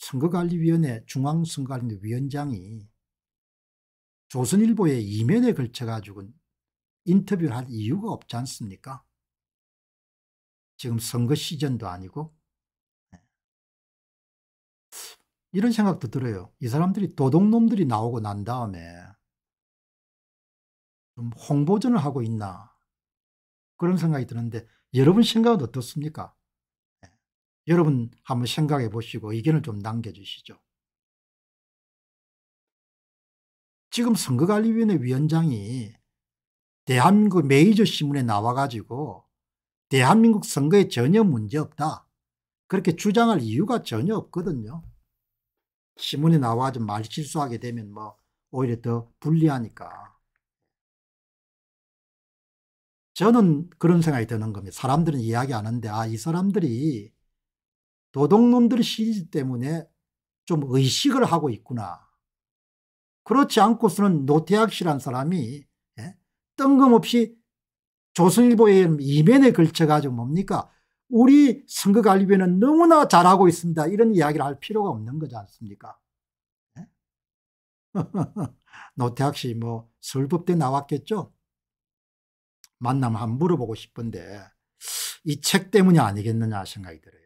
선거관리위원회 중앙선거관리 위원장이 조선일보의 이면에 걸쳐가지고 인터뷰를 할 이유가 없지 않습니까? 지금 선거 시즌도 아니고 예. 이런 생각도 들어요. 이 사람들이 도둑놈들이 나오고 난 다음에 좀 홍보전을 하고 있나 그런 생각이 드는데 여러분 생각은 어떻습니까? 여러분 한번 생각해 보시고 의견을 좀 남겨주시죠. 지금 선거관리위원회 위원장이 대한민국 메이저 신문에 나와가지고 대한민국 선거에 전혀 문제없다. 그렇게 주장할 이유가 전혀 없거든요. 신문에 나와 좀말 실수하게 되면 뭐 오히려 더 불리하니까. 저는 그런 생각이 드는 겁니다. 사람들은 이야기 하는데 아 이 사람들이 도덕놈들 시리즈 때문에 좀 의식을 하고 있구나. 그렇지 않고서는 노태학 씨란 사람이 예? 뜬금없이 조선일보의 이면에 걸쳐가지고 뭡니까? 우리 선거관리비는 너무나 잘하고 있습니다. 이런 이야기를 할 필요가 없는 거지 않습니까? 예? 노태학 씨 뭐설법대 나왔겠죠? 만남 한번 물어보고 싶은데 이 책 때문이 아니겠느냐 생각이 들어요.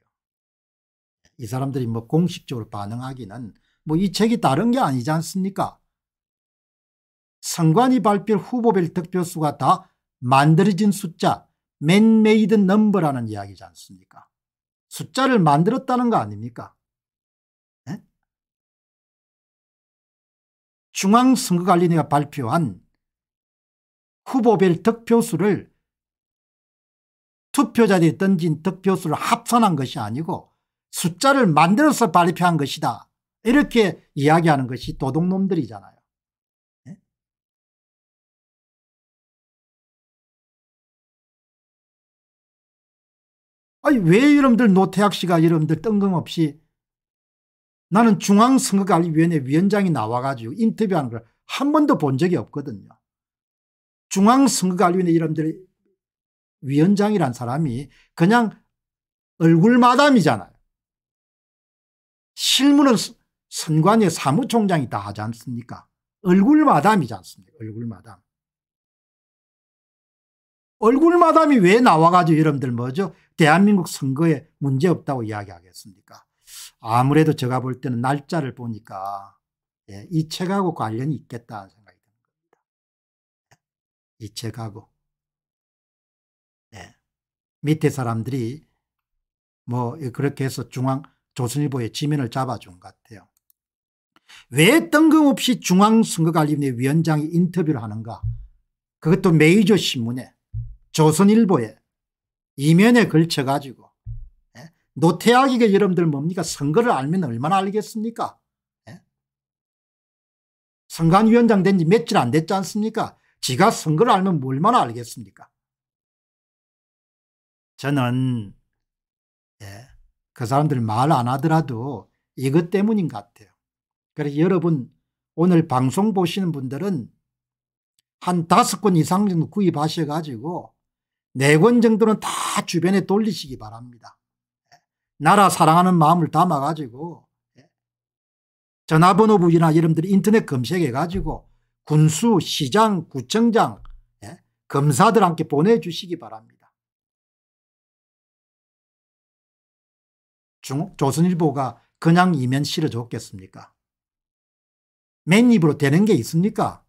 이 사람들이 뭐 공식적으로 반응하기는 뭐 이 책이 다른 게 아니지 않습니까? 선관위 발표 후보별 득표수가 다 만들어진 숫자, 맨메이드 넘버라는 이야기지 않습니까? 숫자를 만들었다는 거 아닙니까? 네? 중앙선거관리위가 발표한 후보별 득표수를 투표자들이 던진 득표수를 합산한 것이 아니고 숫자를 만들어서 발표한 것이다. 이렇게 이야기하는 것이 도둑놈들이잖아요. 네? 아니 왜 여러분들 노태학 씨가 여러분들 뜬금없이 나는 중앙선거관리위원회 위원장이 나와가지고 인터뷰하는 걸 한 번도 본 적이 없거든요. 중앙선거관리위원회 여러분들 위원장이란 사람이 그냥 얼굴 마담이잖아요. 실무는 선관위 사무총장이 다 하지 않습니까? 얼굴 마담이지 않습니까? 얼굴 마담. 얼굴 마담이 왜 나와가지고 여러분들 뭐죠? 대한민국 선거에 문제 없다고 이야기하겠습니까? 아무래도 제가 볼 때는 날짜를 보니까 예, 이 책하고 관련이 있겠다 는 생각이 드는 겁니다. 예, 이 책하고. 예. 밑에 사람들이 뭐 예, 그렇게 해서 중앙 조선일보의 지면을 잡아준 것 같아요. 왜 뜬금없이 중앙선거관리위원회 위원장이 인터뷰를 하는가 그것도 메이저 신문에 조선일보에 이면에 걸쳐가지고 예? 노태학이가 여러분들 뭡니까 선거를 알면 얼마나 알겠습니까 예? 선관위원장 된 지 며칠 안 됐지 않습니까 지가 선거를 알면 얼마나 알겠습니까 저는 그 사람들 말 안 하더라도 이것 때문인 것 같아요. 그래서 여러분 오늘 방송 보시는 분들은 한 다섯 권 이상 정도 구입하셔가지고 네 권 정도는 다 주변에 돌리시기 바랍니다. 나라 사랑하는 마음을 담아가지고 예. 전화번호 부지나 여러분들 인터넷 검색해가지고 군수, 시장, 구청장, 예. 검사들한테 보내주시기 바랍니다. 중, 조선일보가 그냥 이면 실어줬겠습니까? 맨입으로 되는 게 있습니까?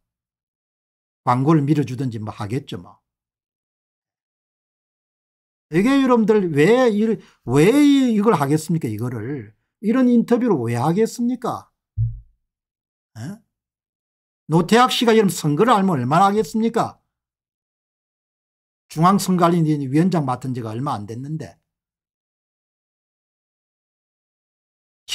광고를 밀어주든지 뭐 하겠죠 뭐. 이게 여러분들 왜, 왜 이걸 하겠습니까 이거를. 이런 인터뷰를 왜 하겠습니까? 에? 노태학 씨가 이런 선거를 알면 얼마나 하겠습니까? 중앙선관위 위원장 맡은 지가 얼마 안 됐는데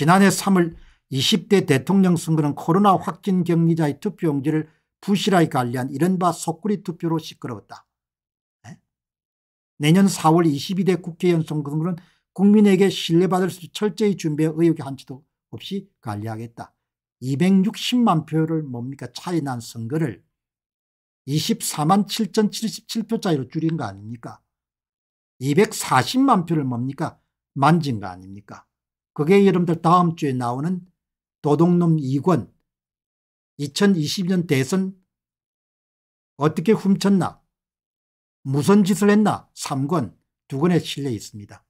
지난해 3월 20대 대통령 선거는 코로나 확진 격리자의 투표용지를 부실하게 관리한 이른바 속구리 투표로 시끄러웠다. 네? 내년 4월 22대 국회의원 선거는 국민에게 신뢰받을 수 철저히 준비해 의혹의 한치도 없이 관리하겠다. 260만 표를 뭡니까 차이 난 선거를 24만 7,077표 차이로 줄인 거 아닙니까? 240만 표를 뭡니까 만진 거 아닙니까? 그게 여러분들 다음 주에 나오는 도둑놈 2권 2020년 대선 어떻게 훔쳤나 무슨 짓을 했나 3권 두 권에 실려 있습니다.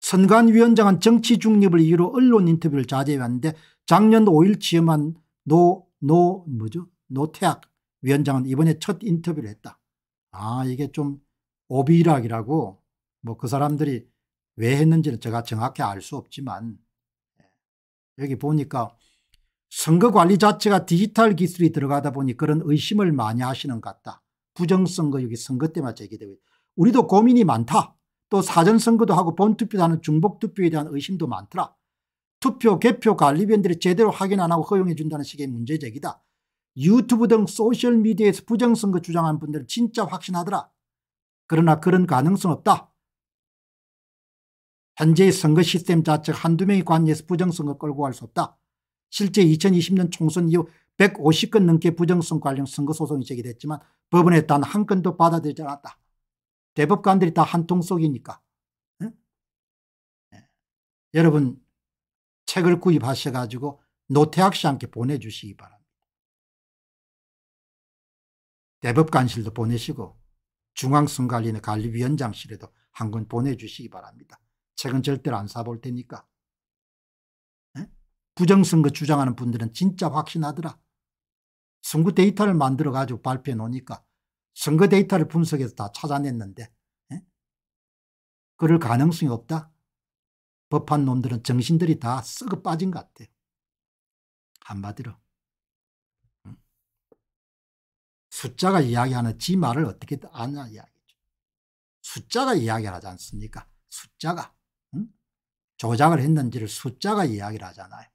선관 위원장은 정치 중립을 이유로 언론 인터뷰를 자제해는데 작년 5일 취임한 노, 노, 뭐죠? 노태학 위원장은 이번에 첫 인터뷰를 했다. 아, 이게 좀 오비락이라고 뭐 그 사람들이 왜 했는지는 제가 정확히 알 수 없지만 예. 여기 보니까 선거관리 자체가 디지털 기술이 들어가다 보니 그런 의심을 많이 하시는 것 같다. 부정선거여기 선거 때만 제기되고 우리도 고민이 많다. 또 사전선거도 하고 본투표도 하는 중복투표에 대한 의심도 많더라. 투표 개표 관리위원들이 제대로 확인 안 하고 허용해 준다는 식의 문제 제기다. 유튜브 등 소셜미디어에서 부정선거 주장한 분들은 진짜 확신하더라. 그러나 그런 가능성 없다. 현재의 선거 시스템 자체가 한두 명이 관여해서 부정선거 끌고 갈 수 없다. 실제 2020년 총선 이후 150건 넘게 부정선 관련 선거 소송이 제기됐지만 법원에 단 한 건도 받아들이지 않았다. 대법관들이 다 한 통 속이니까. 응? 예. 여러분 책을 구입하셔가지고 노태학 씨한테 보내주시기 바랍니다. 대법관실도 보내시고 중앙선관리의 관리위원장실에도 한권 보내주시기 바랍니다. 책은 절대로 안 사볼 테니까. 에? 부정선거 주장하는 분들은 진짜 확신하더라. 선거 데이터를 만들어 가지고 발표해 놓으니까 선거 데이터를 분석해서 다 찾아냈는데 에? 그럴 가능성이 없다. 법한 놈들은 정신들이 다 썩어 빠진 것같아 한마디로. 음. 숫자가 이야기하는 지 말을 어떻게 아냐 이야기죠. 숫자가 이야기하지 않습니까? 숫자가. 조작을 했는지를 숫자가 이야기를 하잖아요.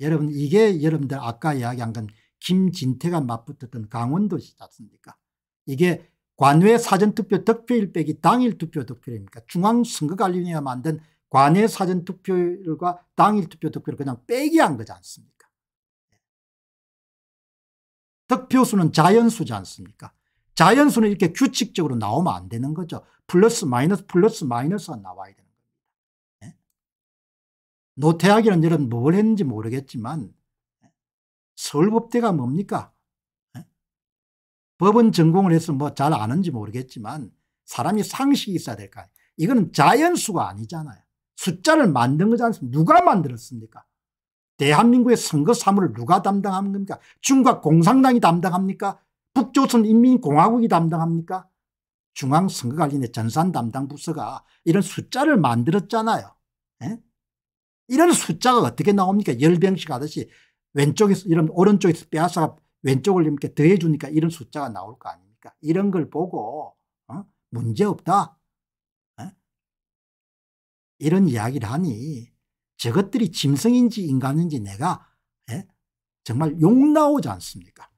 여러분 이게 여러분들 아까 이야기한 건 김진태가 맞붙었던 강원도시 잖습니까 이게 관외 사전투표 득표일 빼기 당일 투표 득표입니까? 중앙선거관리위원회가 만든 관외 사전투표율과 당일 투표 득표를 그냥 빼기 한 거지 않습니까? 예. 득표수는 자연수지 않습니까? 자연수는 이렇게 규칙적으로 나오면 안 되는 거죠. 플러스 마이너스 플러스 마이너스가 나와야 되는 겁니다. 네? 예? 노태학이라는 여러뭘 했는지 모르겠지만 서울법대가 예? 뭡니까? 네? 법은 전공을 해서 뭐 잘 아는지 모르겠지만 사람이 상식이 있어야 될까요? 이거는 자연수가 아니잖아요. 숫자를 만든 거지 않습니까? 누가 만들었습니까? 대한민국의 선거 사무를 누가 담당합니까 중국 공산당이 담당합니까? 북조선인민공화국이 담당합니까? 중앙선거관리내 전산 담당 부서가 이런 숫자를 만들었잖아요. 에? 예? 이런 숫자가 어떻게 나옵니까? 열병식 하듯이 왼쪽에서 이런 오른쪽에서 빼앗아 왼쪽을 이렇게 더해주니까 이런 숫자가 나올 거 아닙니까? 이런 걸 보고 어? 문제없다. 에? 예? 이런 이야기를 하니 저것들이 짐승인지 인간인지 내가 에? 예? 정말 욕 나오지 않습니까?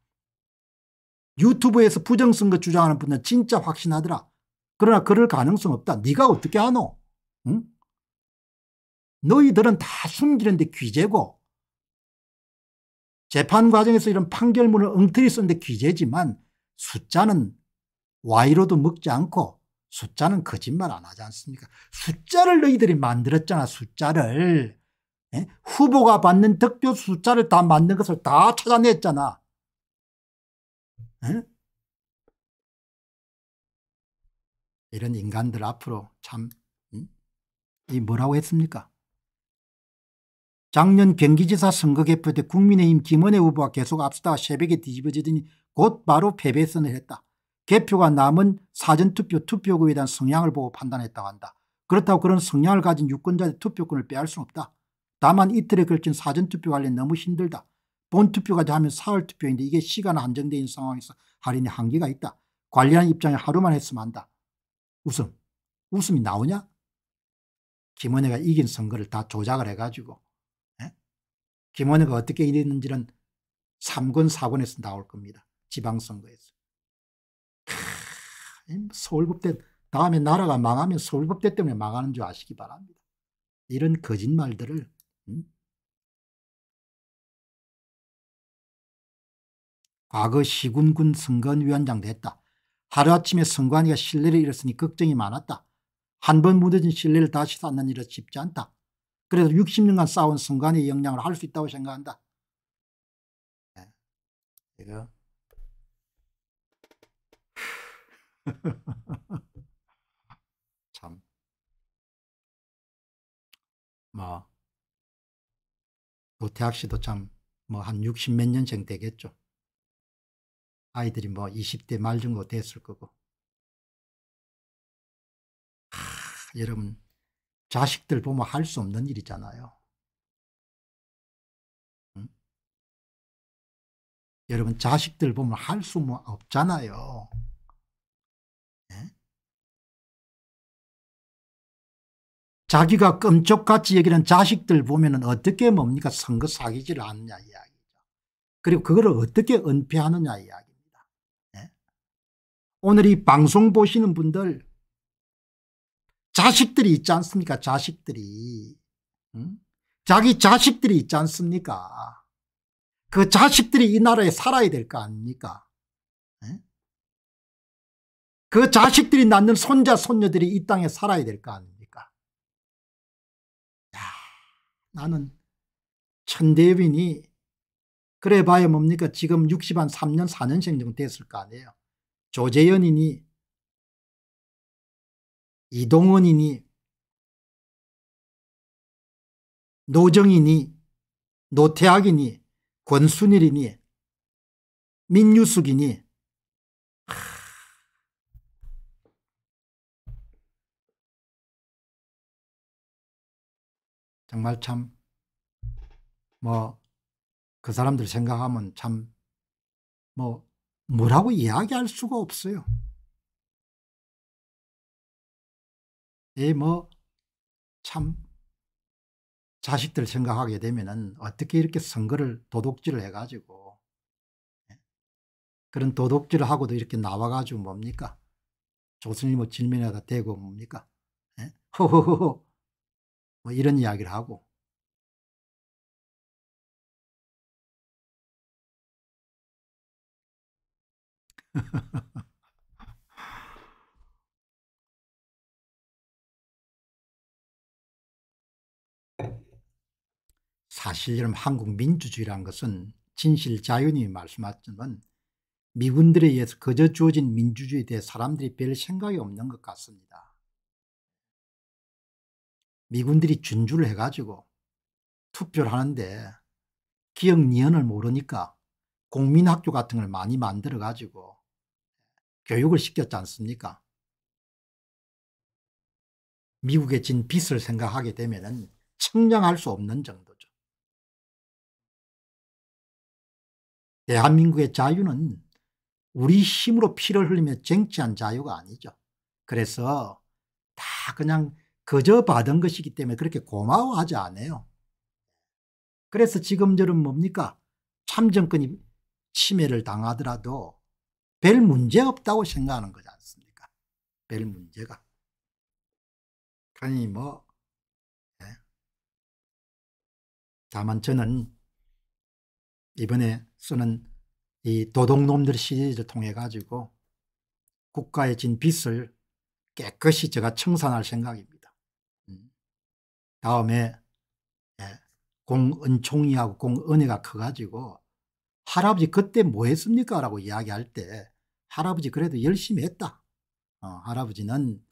유튜브에서 부정선거 주장하는 분은 진짜 확신하더라. 그러나 그럴 가능성 없다. 네가 어떻게 아노? 응? 너희들은 다 숨기는데 귀재고 재판 과정에서 이런 판결문을 엉터리 쓰는데 귀재지만 숫자는 와이로도 먹지 않고 숫자는 거짓말 안 하지 않습니까? 숫자를 너희들이 만들었잖아 숫자를 에? 예? 후보가 받는 득표 숫자를 다 맞는 것을 다 찾아냈잖아 에? 이런 인간들 앞으로 참, 음? 이 뭐라고 했습니까? 작년 경기지사 선거 개표 때 국민의힘 김원혜 후보가 계속 앞서다 새벽에 뒤집어지더니 곧 바로 패배선을 했다. 개표가 남은 사전투표 투표구에 대한 성향을 보고 판단했다고 한다. 그렇다고 그런 성향을 가진 유권자의 투표권을 빼앗을 수는 없다. 다만 이틀에 걸친 사전투표 관련 너무 힘들다. 본투표가 되면 사흘 투표인데 이게 시간 안정돼 있는 상황에서 할인이 한계가 있다. 관리하는 입장에 하루만 했으면 한다. 웃음. 웃음이 나오냐? 김원혜가 이긴 선거를 다 조작을 해가지고 예? 김원혜가 어떻게 이랬는지는 3권 4권에서 나올 겁니다. 지방선거에서. 크, 뭐 서울법대 다음에 나라가 망하면 서울법대 때문에 망하는 줄 아시기 바랍니다. 이런 거짓말들을 음? 과거 시군군 선관위원장됐다 하루아침에 선관위가 신뢰를 잃었으니 걱정이 많았다. 한 번 무뎌진 신뢰를 다시 쌓는 일은 쉽지 않다. 그래서 60년간 쌓아온 선관위의 역량을 할 수 있다고 생각한다. 네. 이거 참. 뭐, 노태학 씨도 참, 뭐, 한60몇 년생 되겠죠. 아이들이 뭐 20대 말 정도 됐을 거고 하, 여러분 자식들 보면 할 수 없는 일이잖아요. 응? 여러분 자식들 보면 할수 뭐 없잖아요. 예? 자기가 끔찍같이 여기는 자식들 보면 어떻게 뭡니까 선거 사기질 않냐 이야기죠. 그리고 그걸 어떻게 은폐하느냐 이야기 오늘 이 방송 보시는 분들 자식들이 있지 않습니까 자식들이 응? 자기 자식들이 있지 않습니까 그 자식들이 이 나라에 살아야 될 거 아닙니까 에? 그 자식들이 낳는 손자 손녀들이 이 땅에 살아야 될 거 아닙니까 야, 나는 천대빈이 그래봐야 뭡니까 지금 60한 3년 4년생 정도 됐을 거 아니에요 조재현이니 이동원이니 노정이니 노태학이니 권순일이니 민유숙이니 정말 참 뭐 그 사람들 생각하면 참뭐 뭐라고 이야기할 수가 없어요. 이뭐참 예, 자식들 생각하게 되면은 어떻게 이렇게 선거를 도둑질을 해가지고 예, 그런 도둑질을 하고도 이렇게 나와가지고 뭡니까 조선일뭐 질문에다 대고 뭡니까 예, 허허허허 뭐 이런 이야기를 하고 사실 여러 한국 민주주의란 것은 진실 자윤이 말씀하셨지만 미군들에 의해서 거저 주어진 민주주의에 대해 사람들이 별 생각이 없는 것 같습니다. 미군들이 준주를 해가지고 투표를 하는데 기억 니언을 모르니까 공민학교 같은 걸 많이 만들어가지고 교육을 시켰지 않습니까? 미국에 진 빚을 생각하게 되면 청량할 수 없는 정도죠. 대한민국의 자유는 우리 힘으로 피를 흘리며 쟁취한 자유가 아니죠. 그래서 다 그냥 거저 받은 것이기 때문에 그렇게 고마워하지 않아요. 그래서 지금 저는 뭡니까? 참정권이 침해를 당하더라도 별 문제가 없다고 생각하는 거지 않습니까? 별 문제가. 그니 뭐, 네. 다만 저는 이번에 쓰는 이 도둑놈들 시리즈를 통해 가지고 국가에 진 빚을 깨끗이 제가 청산할 생각입니다. 음. 다음에 예, 공은총이하고 공은혜가 커가지고 할아버지 그때 뭐 했습니까? 라고 이야기할 때 할아버지 그래도 열심히 했다. 어, 할아버지는